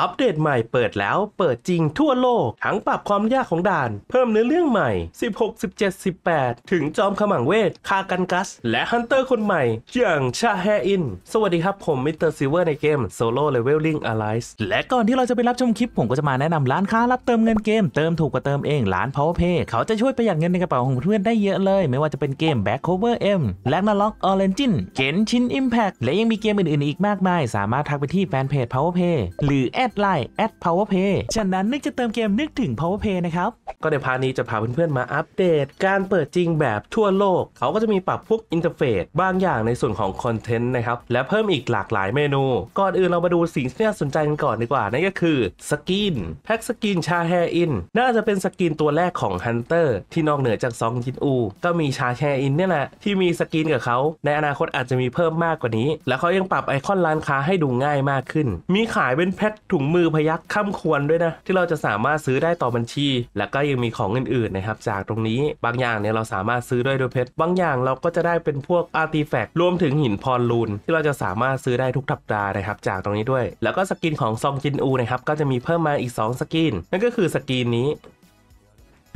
อัปเดตใหม่เปิดแล้วเปิดจริงทั่วโลก ทั้งปรับความยากของด่าน เพิ่มเนื้อเรื่องใหม่ 16 17 18 ถึงจอมขมังเวทคากันกัส และฮันเตอร์คนใหม่อย่างชาแฮอิน สวัสดีครับผมมิสเตอร์ซิเวอร์ในเกมโซโล่เลเวลลิงอ l ไลส์และก่อนที่เราจะไปรับชมคลิป ผมก็จะมาแนะนำร้านค้ารับเติมเงินเกม เติมถูกกว่าเติมเองร้าน PowerPay เขาจะช่วยประหยัดเงินในกระเป๋าของเพื่อนได้เยอะเลย ไม่ว่าจะเป็นเกมแบ็คโคเวอร์เอ็มแลกนาล็อกออเรนจินเกนชินอิมแพคและยังมีเกมอื่นๆอีกมากมายสามารถทักไปที่แฟนเพจ PowerPay หรือแอดไลน์แอด powerpay ฉะนั้นนึกจะเติมเกมนึกถึง powerpay นะครับ ก็ในพาร์ทนี้จะพาเพื่อนๆ มาอัปเดต การเปิดจริงแบบทั่วโลก เขาก็จะมีปรับพวกอินเทอร์เฟซบางอย่างในส่วนของคอนเทนต์นะครับ และเพิ่มอีกหลากหลายเมนู ก่อนอื่นเรามาดูสิ่งที่น่าสนใจกันก่อนดีกว่า นั่นก็คือสกินแพ็กสกินชาแฮอิน น่าจะเป็นสกินตัวแรกของฮันเตอร์ที่นอกเหนือจากซองจินอู ก็มีชาแฮอินเนี่ยแหละที่มีสกินกับเขาในอนาคตอาจจะมีเพิ่มมากกว่านี้ และเขายังปรับไอคอนร้านค้าให้ดูง่ายมากขึ้น มีขายเป็นแพ็คถถุงมือพยักค่ำควรด้วยนะ ที่เราจะสามารถซื้อได้ต่อบัญชี และก็ยังมีของอื่นๆนะครับ จากตรงนี้บางอย่างเนี่ยเราสามารถซื้อด้วยดยเพชรบางอย่างเราก็จะได้เป็นพวกอาร์ติแฟกต์รวมถึงหินพรลูนที่เราจะสามารถซื้อได้ทุกทับดานะครับจากตรงนี้ด้วย แล้วก็สกินของซองจินอูนะครับก็จะมีเพิ่มมาอีก 2 สกิน นั่นก็คือสกินนี้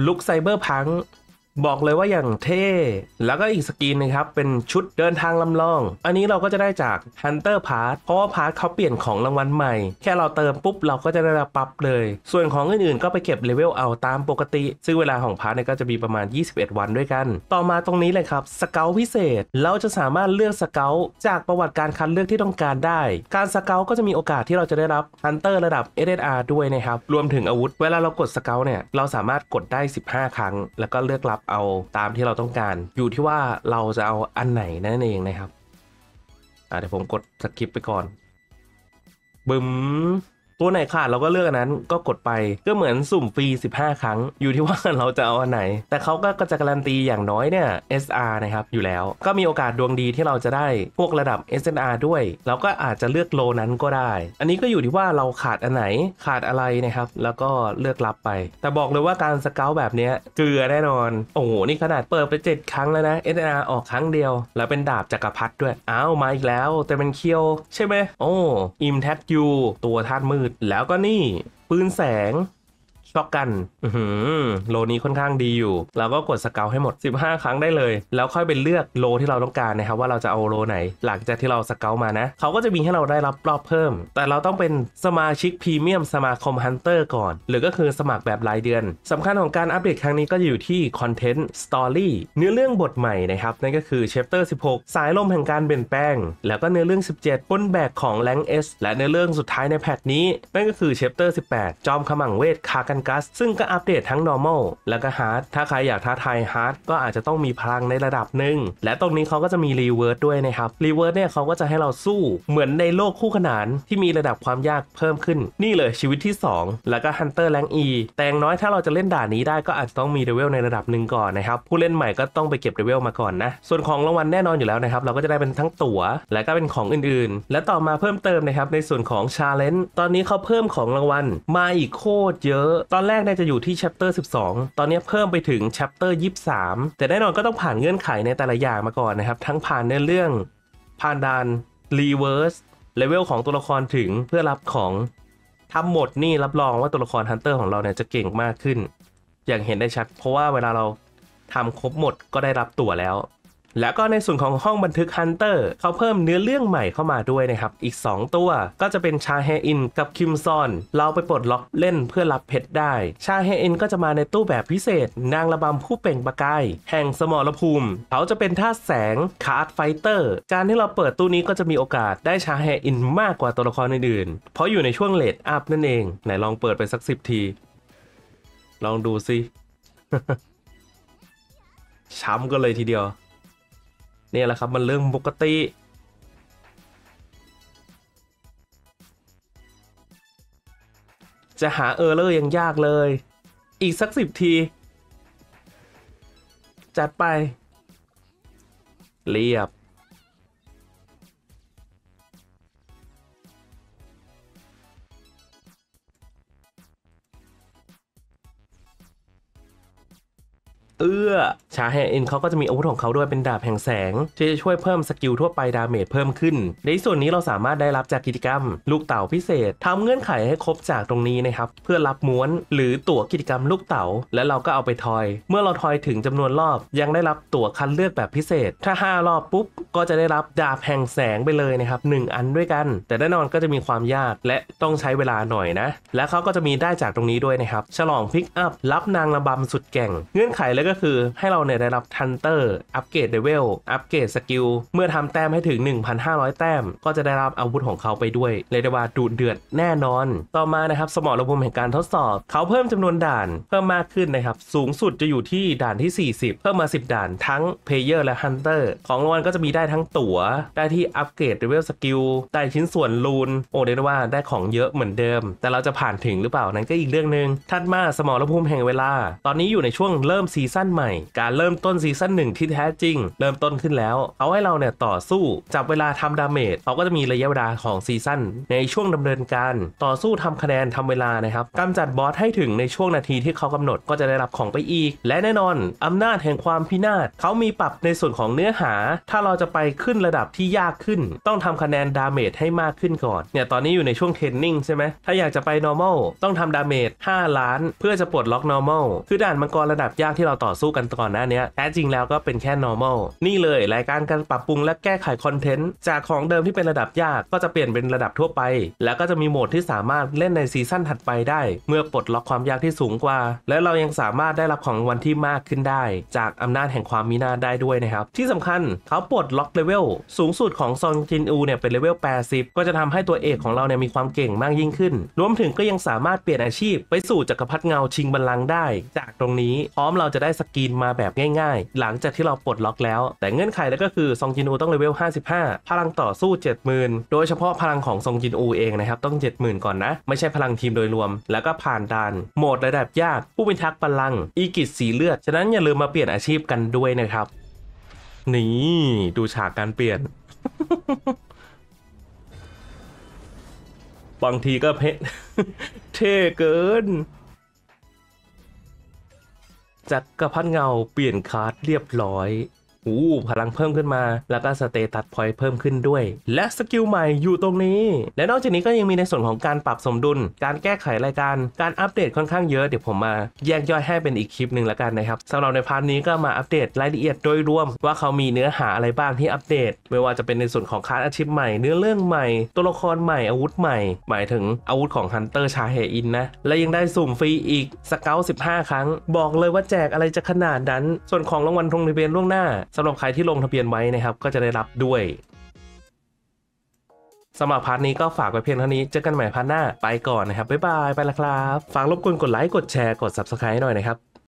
ลุกไซเบอร์พังบอกเลยว่าอย่างเท่แล้วก็อีกสกินนะครับ เป็นชุดเดินทางลำลอง อันนี้เราก็จะได้จาก Hunter Pass เพราะว่าพาร์ทเขาเปลี่ยนของรางวัลใหม่ แค่เราเติมปุ๊บเราก็จะได้รับปั๊บเลย ส่วนของอื่นๆก็ไปเก็บเลเวลเอาตามปกติ ซึ่งเวลาของพาร์ทเนี่ยก็จะมีประมาณ 21 วันด้วยกัน ต่อมาตรงนี้เลยครับสเกลพิเศษเราจะสามารถเลือกสเกลจากประวัติการคัดเลือกที่ต้องการได้การสเกลก็จะมีโอกาสที่เราจะได้รับ Hunter ระดับ SSR ด้วยนะครับรวมถึงอาวุธ เวลาเรากดสเกลเนี่ยเราสามารถกดได้ 15 ครั้ง แล้วก็เลือกรับบเอาตามที่เราต้องการ อยู่ที่ว่าเราจะเอาอันไหนนั่นเองนะครับเดี๋ยวผมกดสกิปไปก่อน บึ้มตัวไหนขาดเราก็เลือกอันนั้นก็กดไปก็เหมือนสุ่มฟรี15 ครั้ง อยู่ที่ว่าเราจะเอาอันไหน แต่เขาก็จะการันตีอย่างน้อยเนี่ย SR นะครับอยู่แล้วก็มีโอกาสดวงดีที่เราจะได้พวกระดับ SNR ด้วยเราก็อาจจะเลือกโลนั้นก็ได้ อันนี้ก็อยู่ที่ว่าเราขาดอันไหนขาดอะไรนะครับ แล้วก็เลือกรับไปแต่บอกเลยว่าการสเกลแบบนี้เกลือแน่นอนโอ้โหนี่ขนาดเปิดไป 7 ครั้งแล้วนะ SNR ออกครั้งเดียว แล้วเป็นดาบจักรพรรดิด้วยอ้าวมาอีกแล้ว แต่เป็นเคียว ใช่ไหมโอ้อิมแท็กยูตัวธาตุมืดแล้วก็นี่ ปืนแสงช็อกกันโลนี้ค่อนข้างดีอยู่ เราก็กดสเกลให้หมด 15 ครั้งได้เลย แล้วค่อยไปเลือกโลที่เราต้องการนะครับว่าเราจะเอาโลไหน หลังจากที่เราสเกลมานะ เขาก็จะมีให้เราได้รับรอบเพิ่ม แต่เราต้องเป็นสมาชิกพรีเมียมสมาคมฮันเตอร์ก่อน หรือก็คือสมัครแบบรายเดือน สำคัญของการอัปเดตครั้งนี้ก็อยู่ที่คอนเทนต์สตอรี่เนื้อเรื่องบทใหม่นะครับ นั่นก็คือเชปเตอร์16 สายลมแห่งการเปลี่ยนแปลง แล้วก็เนื้อเรื่อง 17บนแบกของแรงเอสและเนื้อเรื่องสุดท้ายในแพทนี้นั่นก็คือเชปเตอร์18 จอมขมังเวทคากันกัสซึ่งก็อัปเดตทั้ง normal แล้วก็ hard ถ้าใครอยากท้าทาย hard ก็อาจจะต้องมีพลังในระดับหนึ่ง และตรงนี้เขาก็จะมี reward ด้วยนะครับ reward เนี่ยเขาก็จะให้เราสู้เหมือนในโลกคู่ขนานที่มีระดับความยากเพิ่มขึ้น นี่เลยชีวิตที่ 2 แล้วก็ hunter rank e แต่งน้อยถ้าเราจะเล่นด่านนี้ได้ก็อาจจะต้องมีเดเวลในระดับหนึ่งก่อนนะครับ ผู้เล่นใหม่ก็ต้องไปเก็บเดเวลมาก่อนนะ ส่วนของรางวัลแน่นอนอยู่แล้วนะครับ เราก็จะได้เป็นทั้งตั๋ว และก็เป็นของอื่นๆ และต่อมาเพิ่มเติมนะครับในส่วนของชาเลนจ์ตอนนี้เขาเพิ่มของรางวัลมาอีกโคตรเยอะตอนแรกเนี่ยจะอยู่ที่ chapter 12 ตอนนี้เพิ่มไปถึง chapter 23 แต่แน่นอนก็ต้องผ่านเงื่อนไขในแต่ละอย่างมาก่อนนะครับ ทั้งผ่านเนื้อเรื่อง ผ่านด่าน reverse เลเวลของตัวละครถึงเพื่อรับของทำหมดนี่รับรองว่าตัวละครฮันเตอร์ของเราเนี่ยจะเก่งมากขึ้น อย่างเห็นได้ชัด เพราะว่าเวลาเราทำครบหมดก็ได้รับตั๋วแล้วแล้วก็ในส่วนของห้องบันทึกฮันเตอร์เขาเพิ่มเนื้อเรื่องใหม่เข้ามาด้วยนะครับอีก 2 ตัวก็จะเป็นชาแฮอิน กับคิมซอน เราไปปลดล็อกเล่นเพื่อรับเพชรได้ ชาแฮอิน ก็จะมาในตู้แบบพิเศษ นางระบำผู้เป่งประกาย แห่งสมรภูมิ เขาจะเป็นท่าแสงคาร์ดไฟเตอร์การที่เราเปิดตู้นี้ก็จะมีโอกาสได้ชาแฮอิน มากกว่าตัวละครอื่นๆเพราะอยู่ในช่วงเลดอัพนั่นเองไหนลองเปิดไปสักสิบที ลองดูสิช้ำกันเลยทีเดียวนี่แหละ ครับ มันเรื่องปกติ จะหาเออร์เลอร์ยังยากเลย อีกสักสิบที จัดไป เรียบเอื้อชาแฮเอ็นเขาก็จะมีอาวุธของเขาด้วยเป็นดาบแห่งแสงที่จะช่วยเพิ่มสกิลทั่วไปดาเมจเพิ่มขึ้น ในส่วนนี้เราสามารถได้รับจากกิจกรรม ลูกเต่าพิเศษ ทำเงื่อนไขให้ครบจากตรงนี้นะครับ เพื่อรับม้วนหรือตั๋วกิจกรรมลูกเต๋าแล้วเราก็เอาไปทอย เมื่อเราทอยถึงจำนวนรอบ ยังได้รับตั๋วคัดเลือกแบบพิเศษ ถ้า 5 รอบปุ๊บก็จะได้รับดาบแห่งแสงไปเลยนะครับ1อันด้วยกัน แต่แน่นอนก็จะมีความยากและต้องใช้เวลาหน่อยนะ และเขาก็จะมีได้จากตรงนี้ด้วยนะครับฉลองพิกอัพรับนางระบำสุดแก่งเงื่อนไขแล้วกก็คือให้เราเนี่ยได้รับทันเตอร์อัปเกรดเดเวลอัปเกรดสกิลเมื่อทำแต้มให้ถึง 1,500 แต้ม ก็จะได้รับอาวุธของเขาไปด้วยเรียกได้ว่าดูเดือดแน่นอน ต่อมานะครับสมอรภูมิแห่งการทดสอบ เขาเพิ่มจำนวนด่านเพิ่มมากขึ้นนะครับ สูงสุดจะอยู่ที่ด่านที่ 40 เพิ่มมา 10 ด่านทั้งเพเยอร์และฮันเตอร์ของรางวัลก็จะมีได้ทั้งตั๋วได้ที่อัปเกรดเดเวลสกิลได้ชิ้นส่วนลูนโอ้เรียกได้ว่าได้ของเยอะเหมือนเดิม แต่เราจะผ่านถึงหรือเปล่านั้นก็อีกเรื่องหนึ่งถัดมาสมระบบแห่งเวลา ตอนนี้อยู่ในช่วงเริ่มซีซัั่นใหม่การเริ่มต้นซีซั่นหนึ่งที่แท้จริง เริ่มต้นขึ้นแล้ว เอาให้เราเนี่ยต่อสู้จับเวลาทำดาเมจเขาก็จะมีระยะเวลาของซีซั่นในช่วงดำเนินการต่อสู้ทำคะแนนทำเวลานะครับกำจัดบอสให้ถึงในช่วงนาทีที่เขากำหนดก็จะได้รับของไปอีก และแน่นอนอำนาจแห่งความพินาศเขามีปรับในส่วนของเนื้อหา ถ้าเราจะไปขึ้นระดับที่ยากขึ้น ต้องทำคะแนนดาเมจให้มากขึ้นก่อนเนี่ยตอนนี้อยู่ในช่วงเทรนนิ่งใช่ไหมถ้าอยากจะไป normal ต้องทำดาเมจ5ล้าน เพื่อจะปลดล็อก normal คือด่านมังกรระดับยากที่เราต่อ่อสู้กันก่อนหน้านี้แท้จริงแล้วก็เป็นแค่ normal นี่เลยรายการการปรับปรุงและแก้ไขคอนเทนต์จากของเดิมที่เป็นระดับยากก็จะเปลี่ยนเป็นระดับทั่วไป แล้วก็จะมีโหมดที่สามารถเล่นในซีซั่นถัดไปได้ เมื่อปลดล็อกความยากที่สูงกว่า และเรายังสามารถได้รับของวันที่มากขึ้นได้ จากอำนาจแห่งความมีหน้าได้ด้วยนะครับที่สำคัญเขาปลดล็อกเลเวลสูงสุดของซองจินอูเนี่ยเป็นเลเวล80 ก็จะทำให้ตัวเอกของเราเนี่ยมีความเก่งมากยิ่งขึ้น รวมถึงก็ยังสามารถเปลี่ยนอาชีพไปสู่จักรพรรดิเงาชิงบัลลังก์ได้ จากตรงนี้พร้อมเราจะได้สกินมาแบบง่ายๆ หลังจากที่เราปลดล็อกแล้ว แต่เงื่อนไขแล้วก็คือซองจินอูต้องเลเวล 55 พลังต่อสู้ 70,000 โดยเฉพาะพลังของซองจินอูเองนะครับ ต้อง 70,000 ก่อนนะ ไม่ใช่พลังทีมโดยรวม แล้วก็ผ่านด่านโหมดระดับยากผู้พิทักษ์พลังอีกิจสีเลือด ฉะนั้นอย่าลืมมาเปลี่ยนอาชีพกันด้วยนะครับนี่ดูฉากการเปลี่ยนบางทีก็เพเท่เกินจักกระพันเงาเปลี่ยนคาร์ดเรียบร้อยโู้พลังเพิ่มขึ้นมา แล้วก็สเตตัสพอยต์เพิ่มขึ้นด้วย และสกิลใหม่อยู่ตรงนี้ และนอกจากนี้ก็ยังมีในส่วนของการปรับสมดุล การแก้ไขรายการ การอัปเดตค่อนข้างเยอะเดี๋ยวผมมา แยกย่อยให้เป็นอีกคลิปหนึ่งแล้วกันนะครับสำหรับในพาร์ทนี้ก็มาอัปเดตรายละเอียดโดยรวม ว่าเขามีเนื้อหาอะไรบ้างที่อัปเดต ไม่ว่าจะเป็นในส่วนของคารอาชีพใหม่เนื้อเรื่องใหม่ตัวละครใหม่อาวุธใหม่หมายถึงอาวุธของฮันเตอร์ชาเฮอินนะและยังได้สุ่มฟรีอีกสเกลสิบห้าครั้ง บอกเลยว่าแจกอะไรจะขนาดนั้น ส่วนของรางวัลทงในเบียนล่วงหน้าสำหรับใครที่ลงทะเบียนไว้นะครับก็จะได้รับด้วยสำหรับพาร์ทนี้ก็ฝากไว้เพียงเท่านี้เจอกันใหม่พาร์ทหน้าไปก่อนนะครับ บ๊ายบายไปละครับฝากรบกวนกดไลค์กดแชร์กด Subscribe หน่อยนะครับ